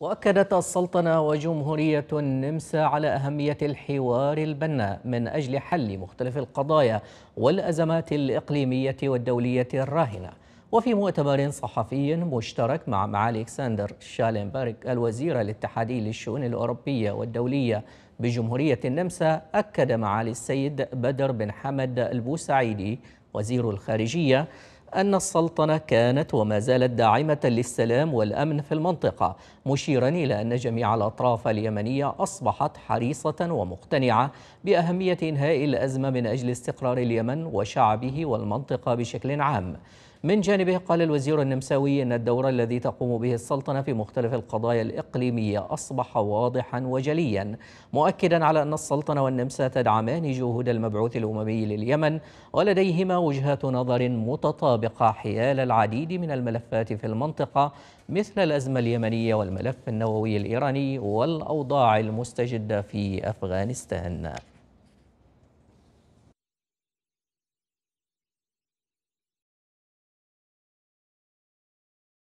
وأكدت السلطنة وجمهورية النمسا على أهمية الحوار البناء من أجل حل مختلف القضايا والأزمات الإقليمية والدولية الراهنة وفي مؤتمر صحفي مشترك مع معالي إكساندر شالنبرغ الوزير الاتحادي للشؤون الأوروبية والدولية بجمهورية النمسا أكد معالي السيد بدر بن حمد البوسعيدي وزير الخارجية أن السلطنة كانت وما زالت داعمة للسلام والأمن في المنطقة مشيرا إلى أن جميع الأطراف اليمنية أصبحت حريصة ومقتنعة بأهمية إنهاء الأزمة من أجل استقرار اليمن وشعبه والمنطقة بشكل عام من جانبه قال الوزير النمساوي أن الدور الذي تقوم به السلطنة في مختلف القضايا الإقليمية أصبح واضحا وجليا مؤكدا على أن السلطنة والنمسا تدعمان جهود المبعوث الأممي لليمن ولديهما وجهات نظر متطابقة حيال العديد من الملفات في المنطقة مثل الأزمة اليمنية والملف النووي الإيراني والأوضاع المستجدة في أفغانستان